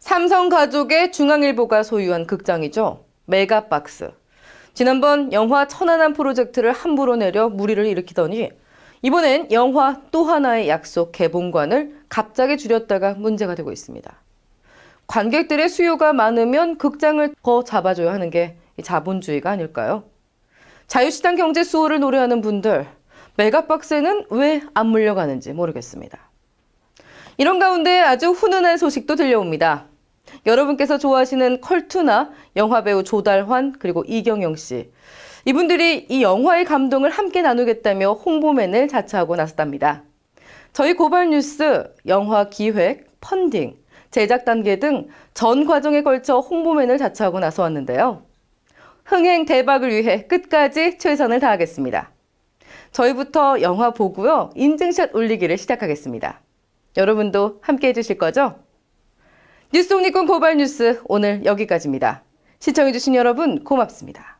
삼성 가족의 중앙일보가 소유한 극장이죠. 메가박스. 지난번 영화 천안함 프로젝트를 함부로 내려 무리를 일으키더니 이번엔 영화 또 하나의 약속 개봉관을 갑자기 줄였다가 문제가 되고 있습니다. 관객들의 수요가 많으면 극장을 더 잡아줘야 하는 게 자본주의가 아닐까요? 자유시장 경제 수호를 노래하는 분들, 메가박스에는 왜 안 물려가는지 모르겠습니다. 이런 가운데 아주 훈훈한 소식도 들려옵니다. 여러분께서 좋아하시는 컬투나 영화배우 조달환 그리고 이경영 씨 이분들이 이 영화의 감동을 함께 나누겠다며 홍보맨을 자처하고 나섰답니다. 저희 고발 뉴스 영화 기획, 펀딩, 제작 단계 등 전 과정에 걸쳐 홍보맨을 자처하고 나서왔는데요. 흥행 대박을 위해 끝까지 최선을 다하겠습니다. 저희부터 영화 보고요. 인증샷 올리기를 시작하겠습니다. 여러분도 함께 해주실 거죠? 뉴스 독립군 고발 뉴스 오늘 여기까지입니다. 시청해주신 여러분 고맙습니다.